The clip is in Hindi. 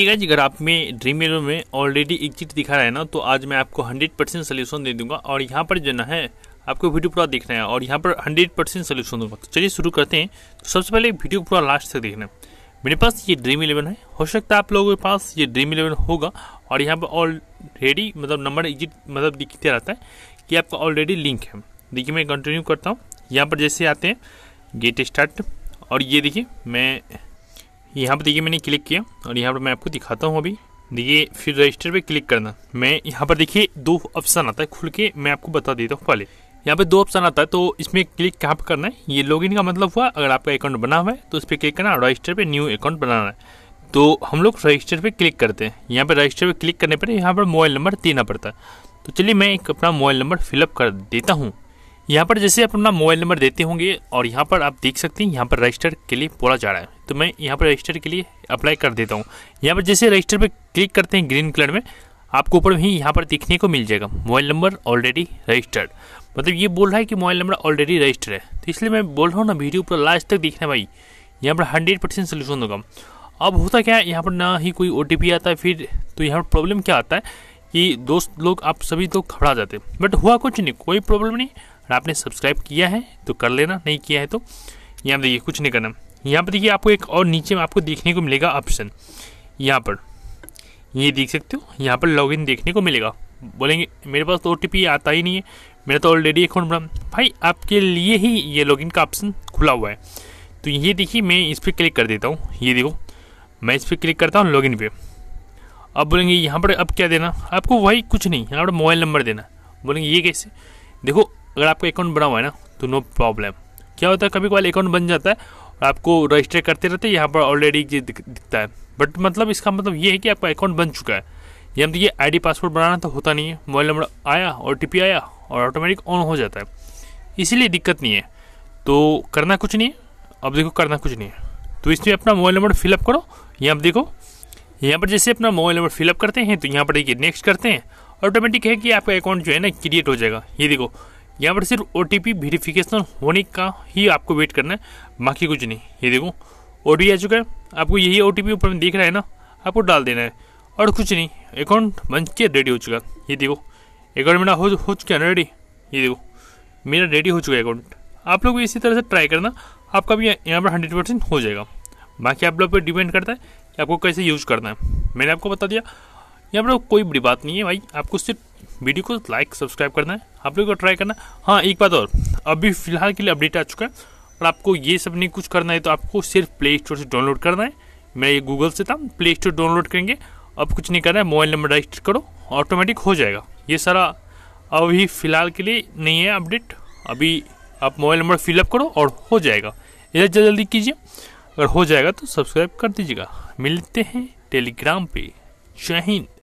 है गाइज अगर आप में ड्रीम इलेवन में ऑलरेडी एग्जिट दिखा रहा है ना तो आज मैं आपको 100 परसेंट सोल्यूशन दे दूंगा और यहाँ पर जो ना है आपको वीडियो पूरा देखना है और यहाँ पर 100 परसेंट सोल्यूशन दूंगा तो चलिए शुरू करते हैं तो सबसे पहले वीडियो पूरा लास्ट तक देखना मेरे पास ये ड्रीम इलेवन है हो सकता है आप लोगों के पास ये ड्रीम इलेवन होगा और यहाँ पर ऑलरेडी मतलब नंबर एग्जिट मतलब दिखते रहता है कि आपका ऑलरेडी लिंक है देखिए मैं कंटिन्यू करता हूँ यहाँ पर जैसे आते हैं गेट स्टार्ट और ये देखिए मैं यहाँ पर देखिए मैंने क्लिक किया और यहाँ पर मैं आपको दिखाता हूँ अभी देखिए फिर रजिस्टर पे क्लिक करना मैं यहाँ पर देखिए दो ऑप्शन आता है खुल के मैं आपको बता देता हूँ पहले यहाँ पे दो ऑप्शन आता है तो इसमें क्लिक कहाँ पर करना है ये लॉगिन का मतलब हुआ अगर आपका अकाउंट बना हुआ है तो उस पर क्लिक करना रजिस्टर पे न्यू अकाउंट बनाना है तो हम लोग रजिस्टर पे क्लिक करते हैं यहाँ पे रजिस्टर पे क्लिक करने पर यहाँ पर मोबाइल नंबर देना पड़ता है तो चलिए मैं एक अपना मोबाइल नंबर फिलअप कर देता हूँ यहाँ पर जैसे आप अपना मोबाइल नंबर देते होंगे और यहाँ पर आप देख सकते हैं यहाँ पर रजिस्टर के लिए बोला जा रहा है तो मैं यहाँ पर रजिस्टर के लिए अप्लाई कर देता हूँ यहाँ पर जैसे रजिस्टर पर क्लिक करते हैं ग्रीन कलर में आपको ऊपर भी यहाँ पर देखने को मिल जाएगा मोबाइल नंबर ऑलरेडी रजिस्टर्ड मतलब ये बोल रहा है कि मोबाइल नंबर ऑलरेडी रजिस्टर है तो इसलिए मैं बोल रहा हूँ ना वीडियो पर लास्ट तक देखना भाई यहाँ पर हंड्रेड परसेंट सोल्यूशन होगा अब होता क्या है यहाँ पर ना ही कोई ओ आता है फिर तो यहाँ पर प्रॉब्लम क्या आता है कि दोस्त लोग आप सभी लोग घबरा जाते हैं बट हुआ कुछ नहीं कोई प्रॉब्लम नहीं और आपने सब्सक्राइब किया है तो कर लेना नहीं किया है तो यहाँ पर देखिए कुछ नहीं करना यहाँ पर देखिए आपको एक और नीचे में आपको देखने को मिलेगा ऑप्शन यहाँ पर ये देख सकते हो यहाँ पर लॉगिन देखने को मिलेगा बोलेंगे मेरे पास तो ओ आता ही नहीं है मेरा तो ऑलरेडी अकाउंट बना भाई आपके लिए ही ये लॉगिन का ऑप्शन खुला हुआ है तो ये देखिए मैं इस पर क्लिक कर देता हूँ ये देखो मैं इस पर क्लिक करता हूँ लॉगिन पे अब बोलेंगे यहाँ पर अब क्या देना आपको वही कुछ नहीं यहाँ पर मोबाइल नंबर देना बोलेंगे ये कैसे देखो अगर आपका अकाउंट बना हुआ है ना तो नो प्रॉब्लम क्या होता है कभी कभार अकाउंट बन जाता है और आपको रजिस्टर करते रहते हैं यहाँ पर ऑलरेडी ये दिखता है बट मतलब इसका मतलब ये है कि आपका अकाउंट बन चुका है या तो ये आई पासवर्ड बनाना तो होता नहीं है मोबाइल नंबर आया ओ टी आया और ऑटोमेटिक ऑन हो जाता है इसीलिए दिक्कत नहीं है तो करना कुछ नहीं है अब देखो करना कुछ नहीं है तो इसमें अपना मोबाइल नंबर फिलअप करो यहाँ देखो यहाँ पर जैसे अपना मोबाइल नंबर फिलअप करते हैं तो यहाँ पर देखिए नेक्स्ट करते हैं ऑटोमेटिक है कि आपका अकाउंट जो है ना क्रिएट हो जाएगा ये देखो यहाँ पर सिर्फ ओ टी वेरीफिकेशन होने का ही आपको वेट करना है बाकी कुछ नहीं ये देखो ओ आ चुका है आपको यही ओ ऊपर में देख रहा है ना आपको डाल देना है और कुछ नहीं अकाउंट बन के रेडी हो चुका ये देखो अकाउंट मेरा हो हो चुका है ना रेडी ये देखो मेरा रेडी हो चुका है अकाउंट आप लोग भी इसी तरह से ट्राई करना आपका भी यहाँ पर हंड्रेड परसेंट हो जाएगा बाकी आप लोग पर डिपेंड करता है कि आपको कैसे यूज़ करना है मैंने आपको बता दिया यहाँ पर कोई बड़ी बात नहीं है भाई आपको सिर्फ वीडियो को लाइक सब्सक्राइब करना है आप लोग को ट्राई करना हाँ एक बात और अभी फिलहाल के लिए अपडेट आ चुका है और आपको ये सब नहीं कुछ करना है तो आपको सिर्फ प्ले स्टोर से डाउनलोड करना है मैं ये गूगल से था प्ले स्टोर डाउनलोड करेंगे अब कुछ नहीं करना है मोबाइल नंबर रजिस्टर करो ऑटोमेटिक हो जाएगा ये सारा अभी फ़िलहाल के लिए नहीं है अपडेट अभी आप मोबाइल नंबर फिलअप करो और हो जाएगा इधर जल्दी जल्दी कीजिए अगर हो जाएगा तो सब्सक्राइब कर दीजिएगा मिलते हैं टेलीग्राम पे जय हिंद